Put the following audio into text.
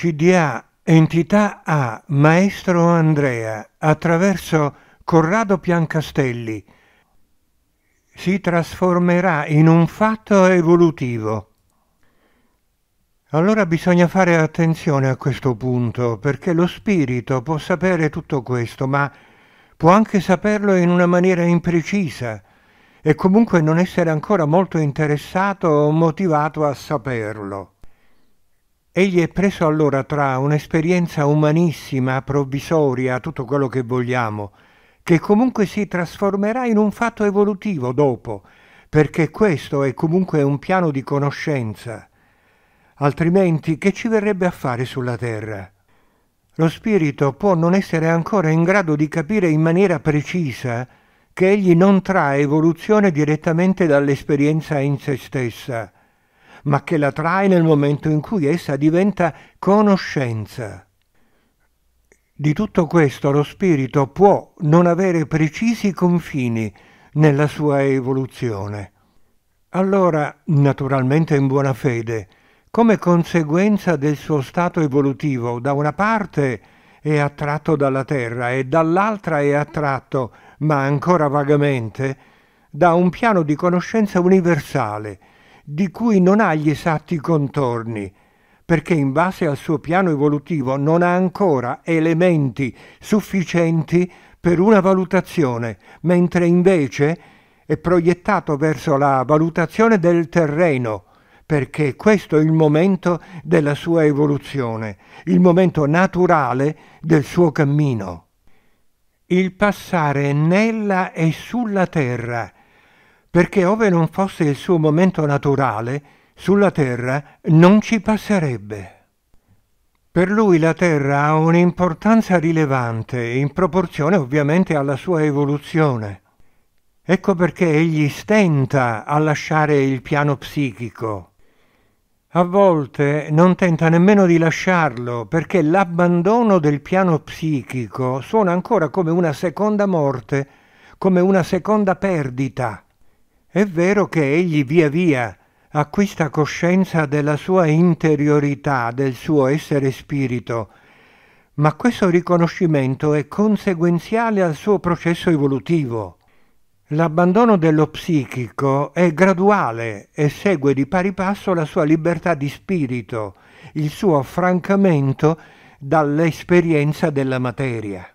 CDA Entità A Maestro Andrea attraverso Corrado Piancastelli si trasformerà in un fatto evolutivo. Allora bisogna fare attenzione a questo punto, perché lo spirito può sapere tutto questo, ma può anche saperlo in una maniera imprecisa e comunque non essere ancora molto interessato o motivato a saperlo. Egli è preso allora tra un'esperienza umanissima, provvisoria, tutto quello che vogliamo, che comunque si trasformerà in un fatto evolutivo dopo, perché questo è comunque un piano di conoscenza. Altrimenti che ci verrebbe a fare sulla Terra? Lo spirito può non essere ancora in grado di capire in maniera precisa che egli non trae evoluzione direttamente dall'esperienza in se stessa, ma che la trae nel momento in cui essa diventa conoscenza. Di tutto questo lo spirito può non avere precisi confini nella sua evoluzione. Allora, naturalmente in buona fede, come conseguenza del suo stato evolutivo, da una parte è attratto dalla Terra e dall'altra è attratto, ma ancora vagamente, da un piano di conoscenza universale, di cui non ha gli esatti contorni, perché in base al suo piano evolutivo non ha ancora elementi sufficienti per una valutazione, mentre invece è proiettato verso la valutazione del terreno, perché questo è il momento della sua evoluzione, il momento naturale del suo cammino. Il passare nella e sulla terra perché ove non fosse il suo momento naturale, sulla terra non ci passerebbe. Per lui la Terra ha un'importanza rilevante, in proporzione ovviamente alla sua evoluzione. Ecco perché egli stenta a lasciare il piano psichico. A volte non tenta nemmeno di lasciarlo, perché l'abbandono del piano psichico suona ancora come una seconda morte, come una seconda perdita. È vero che egli via via acquista coscienza della sua interiorità, del suo essere spirito, ma questo riconoscimento è conseguenziale al suo processo evolutivo. L'abbandono dello psichico è graduale e segue di pari passo la sua libertà di spirito, il suo affrancamento dall'esperienza della materia.